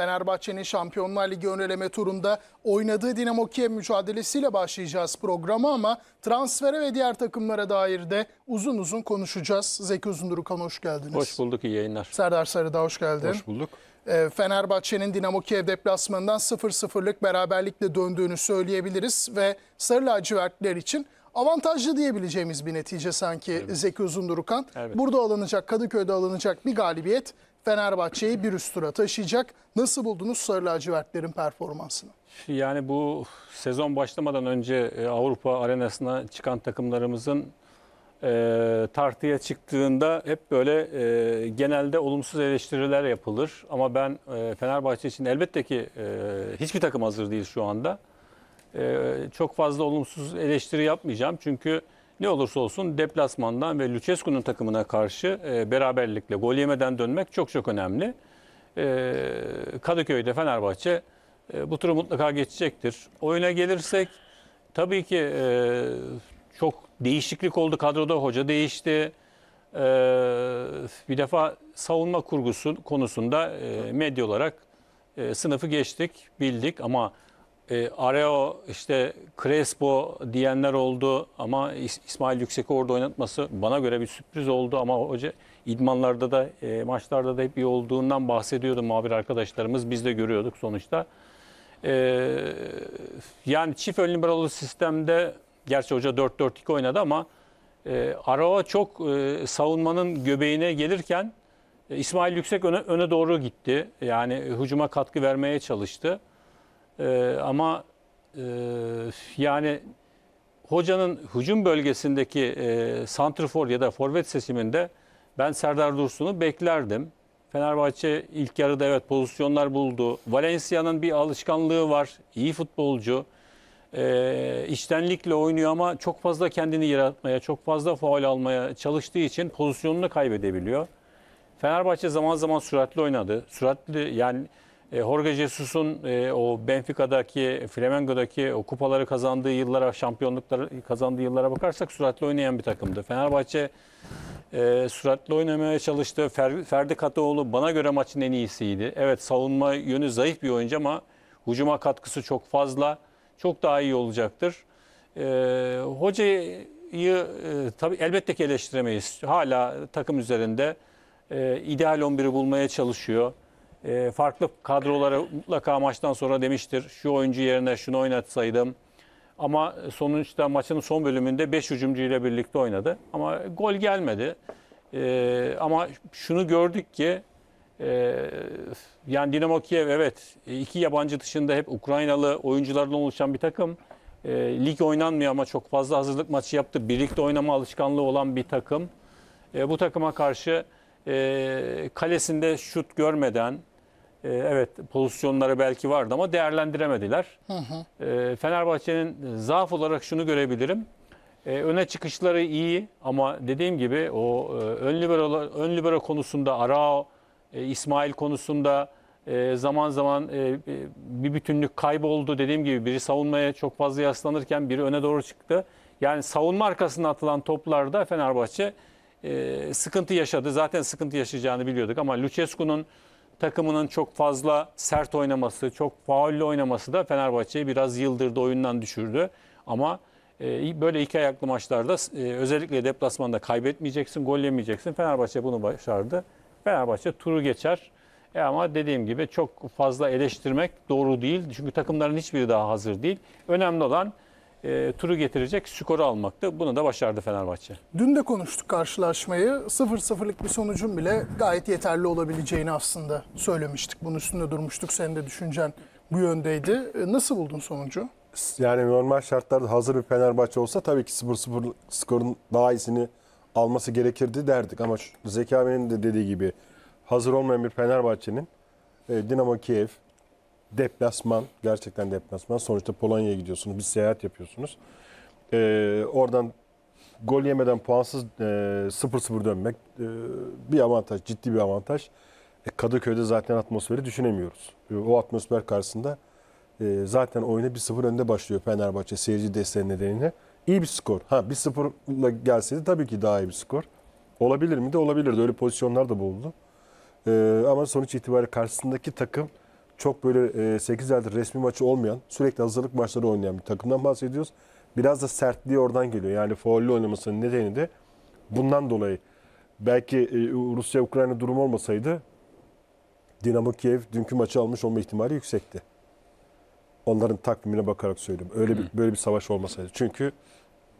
Fenerbahçe'nin Şampiyonlar Ligi önleme turunda oynadığı Dinamo Kiev mücadelesiyle başlayacağız programı ama transfere ve diğer takımlara dair de uzun uzun konuşacağız. Zeki Uzundurukan hoş geldiniz. Hoş bulduk, iyi yayınlar. Serdar Sarıda hoş geldin. Hoş bulduk. Ee, Fenerbahçe'nin Dinamo Kiev deplasmanından 0-0'lık beraberlikle döndüğünü söyleyebiliriz ve Sarı lacivertler için avantajlı diyebileceğimiz bir netice sanki evet. Zeki Uzundurukan. Evet. Burada alınacak, Kadıköy'de alınacak bir galibiyet Fenerbahçe'yi bir üst tura taşıyacak. Nasıl buldunuz Sarı Lacivertlerin performansını? Yani bu sezon başlamadan önce e, Avrupa arenasına çıkan takımlarımızın e, tartıya çıktığında hep böyle e, genelde olumsuz eleştiriler yapılır. Ama ben e, Fenerbahçe için elbette ki e, hiçbir takım hazır değil şu anda. E, çok fazla olumsuz eleştiri yapmayacağım. Çünkü ne olursa olsun deplasmandan ve Lucescu'nun takımına karşı e, beraberlikle gol yemeden dönmek çok çok önemli. E, Kadıköy'de Fenerbahçe e, bu turu mutlaka geçecektir. Oyuna gelirsek tabii ki e, çok değişiklik oldu kadroda hoca değişti. E, bir defa savunma kurgusu konusunda e, medya olarak e, sınıfı geçtik bildik ama e, Areo, işte Crespo diyenler oldu ama İsmail Yüksek orada oynatması bana göre bir sürpriz oldu ama hoca idmanlarda da e, maçlarda da hep iyi olduğundan bahsediyordu muhabir arkadaşlarımız. Biz de görüyorduk sonuçta. E, yani çift ön liberalı sistemde gerçi hoca 4-4-2 oynadı ama e, Arao çok e, savunmanın göbeğine gelirken e, İsmail Yüksek öne, öne doğru gitti. Yani hücuma katkı vermeye çalıştı. Ee, ama e, yani hocanın hücum bölgesindeki e, santrfor ya da forvet seçiminde ben Serdar Dursun'u beklerdim. Fenerbahçe ilk yarıda evet pozisyonlar buldu. Valencia'nın bir alışkanlığı var. İyi futbolcu. E, içtenlikle oynuyor ama çok fazla kendini yaratmaya, çok fazla faul almaya çalıştığı için pozisyonunu kaybedebiliyor. Fenerbahçe zaman zaman süratli oynadı. Süratli yani e, Jorge Jesus'un e, o Benfica'daki, Flamengo'daki o kupaları kazandığı yıllara, şampiyonlukları kazandığı yıllara bakarsak süratli oynayan bir takımdı. Fenerbahçe e, süratli oynamaya çalıştı. Ferdi Kataoğlu bana göre maçın en iyisiydi. Evet savunma yönü zayıf bir oyuncu ama hucuma katkısı çok fazla. Çok daha iyi olacaktır. E, hocayı e, tabii elbette ki eleştiremeyiz. Hala takım üzerinde e, ideal 11'i bulmaya çalışıyor e, farklı kadrolara mutlaka maçtan sonra demiştir. Şu oyuncu yerine şunu oynatsaydım. Ama sonuçta maçın son bölümünde 5 hücumcu ile birlikte oynadı. Ama gol gelmedi. E, ama şunu gördük ki e, yani Dinamo Kiev evet iki yabancı dışında hep Ukraynalı oyunculardan oluşan bir takım. E, lig oynanmıyor ama çok fazla hazırlık maçı yaptı. Birlikte oynama alışkanlığı olan bir takım. E, bu takıma karşı e, kalesinde şut görmeden e, evet pozisyonları belki vardı ama değerlendiremediler. Hı hı. E, Fenerbahçe'nin zaaf olarak şunu görebilirim. E, öne çıkışları iyi ama dediğim gibi o e, ön libero ön libero konusunda Arao, e, İsmail konusunda e, zaman zaman e, e, bir bütünlük kayboldu. Dediğim gibi biri savunmaya çok fazla yaslanırken biri öne doğru çıktı. Yani savunma arkasına atılan toplarda Fenerbahçe e, sıkıntı yaşadı. Zaten sıkıntı yaşayacağını biliyorduk ama Lucescu'nun takımının çok fazla sert oynaması, çok faulle oynaması da Fenerbahçe'yi biraz yıldırdı, oyundan düşürdü. Ama e, böyle iki ayaklı maçlarda e, özellikle deplasmanda kaybetmeyeceksin, gol yemeyeceksin. Fenerbahçe bunu başardı. Fenerbahçe turu geçer. E ama dediğim gibi çok fazla eleştirmek doğru değil. Çünkü takımların hiçbiri daha hazır değil. Önemli olan e, turu getirecek skoru almaktı. Bunu da başardı Fenerbahçe. Dün de konuştuk karşılaşmayı. 0-0'lık bir sonucun bile gayet yeterli olabileceğini aslında söylemiştik. Bunun üstünde durmuştuk. Senin de düşüncen bu yöndeydi. E, nasıl buldun sonucu? Yani normal şartlarda hazır bir Fenerbahçe olsa tabii ki 0-0 skorun daha iyisini alması gerekirdi derdik. Ama Zeki abinin de dediği gibi hazır olmayan bir Fenerbahçe'nin e, Dinamo Kiev, deplasman, gerçekten deplasman. Sonuçta Polonya'ya gidiyorsunuz, bir seyahat yapıyorsunuz. Ee, oradan gol yemeden puansız e, 0-0 dönmek e, bir avantaj, ciddi bir avantaj. E, Kadıköy'de zaten atmosferi düşünemiyoruz. E, o atmosfer karşısında e, zaten oyuna 1-0 önde başlıyor Fenerbahçe seyirci desteği nedeniyle. İyi bir skor. Ha 1-0'la gelseydi tabii ki daha iyi bir skor. Olabilir mi de olabilirdi. Öyle pozisyonlar da bulundu. E, ama sonuç itibariyle karşısındaki takım çok böyle e, 8 aydır resmi maçı olmayan, sürekli hazırlık maçları oynayan bir takımdan bahsediyoruz. Biraz da sertliği oradan geliyor. Yani faullü oynamasının nedeni de bundan dolayı. Belki e, Rusya-Ukrayna durumu olmasaydı Dinamo Kiev dünkü maçı almış olma ihtimali yüksekti. Onların takvimine bakarak söylüyorum. Öyle bir, böyle bir savaş olmasaydı. Çünkü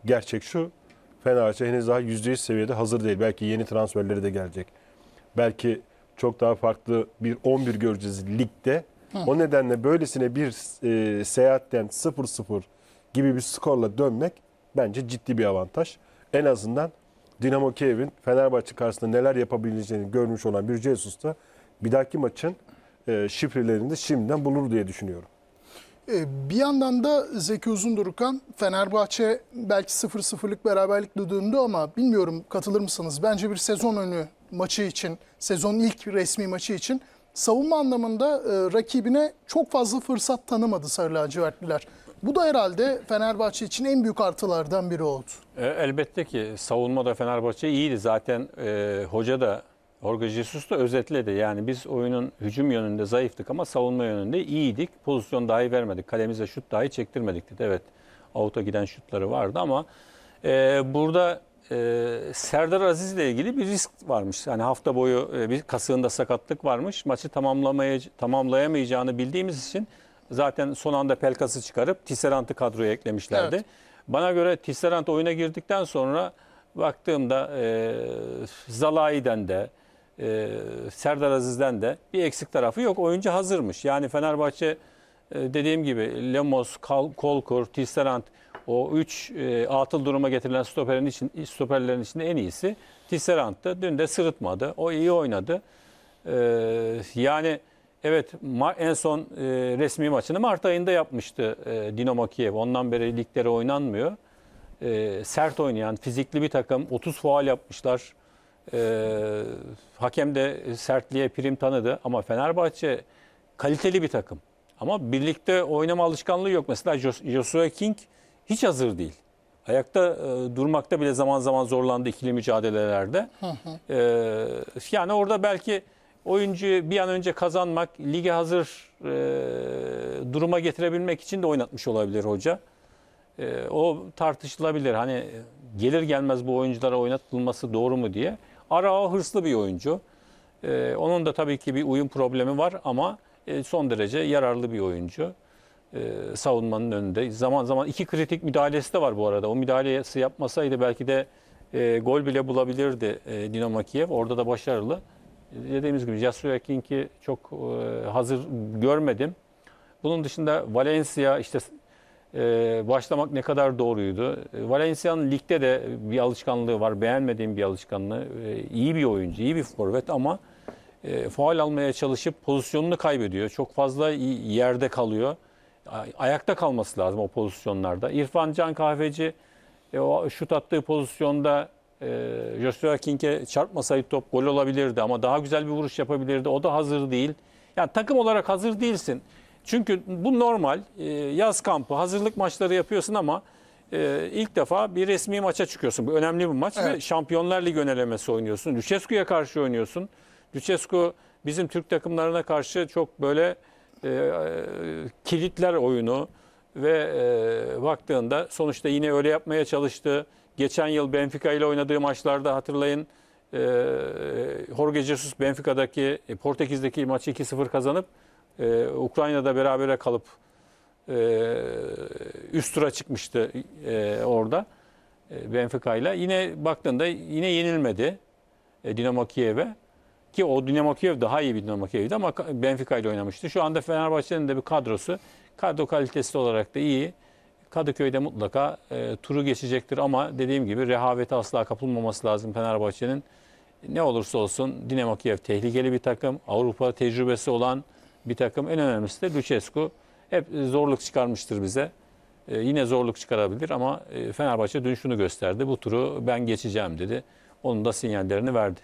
gerçek şu, Fenerbahçe henüz daha %100 seviyede hazır değil. Belki yeni transferleri de gelecek. Belki çok daha farklı bir 11 göreceğiz ligde. Hı. O nedenle böylesine bir e, seyahatten 0-0 gibi bir skorla dönmek bence ciddi bir avantaj. En azından Dinamo Kiev'in Fenerbahçe karşısında neler yapabileceğini görmüş olan bir Jesus da bir dahaki maçın e, şifrelerini de şimdiden bulur diye düşünüyorum. E, bir yandan da Zeki Uzundurukan Fenerbahçe belki 0-0'lık beraberlikle döndü ama bilmiyorum katılır mısınız? Bence bir sezon önü maçı için, sezon ilk resmi maçı için savunma anlamında e, rakibine çok fazla fırsat tanımadı Sarı Lacivertliler. Bu da herhalde Fenerbahçe için en büyük artılardan biri oldu. E, elbette ki savunma da Fenerbahçe iyiydi. Zaten e, hoca da Jorge Jesus da özetledi. Yani biz oyunun hücum yönünde zayıftık ama savunma yönünde iyiydik. Pozisyon dahi vermedik. Kalemize şut dahi çektirmedik dedi. Evet avuta giden şutları vardı ama e, burada ee, Serdar Aziz ile ilgili bir risk varmış. Yani hafta boyu e, bir kasığında sakatlık varmış. Maçı tamamlamaya tamamlayamayacağını bildiğimiz için zaten son anda Pelkas'ı çıkarıp Tisserant'ı kadroya eklemişlerdi. Evet. Bana göre Tisserant oyuna girdikten sonra baktığımda e, Zalai'den de e, Serdar Aziz'den de bir eksik tarafı yok. Oyuncu hazırmış. Yani Fenerbahçe e, dediğim gibi Lemos, Kal Kolkur, Tisserant o 3 e, atıl duruma getirilen stoperin için, stoperlerin içinde en iyisi Tisserant'tı. Dün de sırıtmadı. O iyi oynadı. E, yani evet en son e, resmi maçını Mart ayında yapmıştı e, Dinamo Kiev. Ondan beri liglere oynanmıyor. E, sert oynayan, fizikli bir takım. 30 faal yapmışlar. E, hakem de sertliğe prim tanıdı. Ama Fenerbahçe kaliteli bir takım. Ama birlikte oynama alışkanlığı yok. Mesela Joshua King hiç hazır değil. Ayakta e, durmakta bile zaman zaman zorlandı ikili mücadelelerde. Hı hı. E, yani orada belki oyuncu bir an önce kazanmak, lige hazır e, duruma getirebilmek için de oynatmış olabilir hoca. E, o tartışılabilir. Hani e, gelir gelmez bu oyunculara oynatılması doğru mu diye. Arao hırslı bir oyuncu. E, onun da tabii ki bir uyum problemi var ama e, son derece yararlı bir oyuncu e, savunmanın önünde. Zaman zaman iki kritik müdahalesi de var bu arada. O müdahalesi yapmasaydı belki de e, gol bile bulabilirdi e, Dinamo Kiev. Orada da başarılı. E, dediğimiz gibi Jasur Ekink'i çok e, hazır görmedim. Bunun dışında Valencia işte e, başlamak ne kadar doğruydu. E, Valencia'nın ligde de bir alışkanlığı var. Beğenmediğim bir alışkanlığı. E, iyi bir oyuncu, iyi bir forvet ama e, faal almaya çalışıp pozisyonunu kaybediyor. Çok fazla yerde kalıyor ayakta kalması lazım o pozisyonlarda. İrfan Can Kahveci e, o şut attığı pozisyonda e, Joshua King'e çarpmasaydı top gol olabilirdi ama daha güzel bir vuruş yapabilirdi. O da hazır değil. Yani takım olarak hazır değilsin. Çünkü bu normal. E, yaz kampı, hazırlık maçları yapıyorsun ama e, ilk defa bir resmi maça çıkıyorsun. Bu önemli bir maç evet. ve Şampiyonlar Ligi önelemesi oynuyorsun. Lucescu'ya karşı oynuyorsun. Lucescu bizim Türk takımlarına karşı çok böyle e, e kilitler oyunu ve e, baktığında sonuçta yine öyle yapmaya çalıştı. Geçen yıl Benfica ile oynadığı maçlarda hatırlayın e, Jorge Jesus Benfica'daki e, Portekiz'deki maçı 2-0 kazanıp e, Ukrayna'da berabere kalıp e, üst tura çıkmıştı e, orada e, Benfica ile. Yine baktığında yine yenilmedi e, Dinamo Kiev'e. Ki o Dinamo Kiev daha iyi bir Dinamo Kiev'di ama Benfica ile oynamıştı. Şu anda Fenerbahçe'nin de bir kadrosu. Kadro kalitesi olarak da iyi. Kadıköy'de mutlaka e, turu geçecektir ama dediğim gibi rehavete asla kapılmaması lazım Fenerbahçe'nin. Ne olursa olsun Dinamo Kiev tehlikeli bir takım. Avrupa tecrübesi olan bir takım. En önemlisi de Lucescu. Hep e, zorluk çıkarmıştır bize. E, yine zorluk çıkarabilir ama e, Fenerbahçe dün şunu gösterdi. Bu turu ben geçeceğim dedi. Onun da sinyallerini verdi.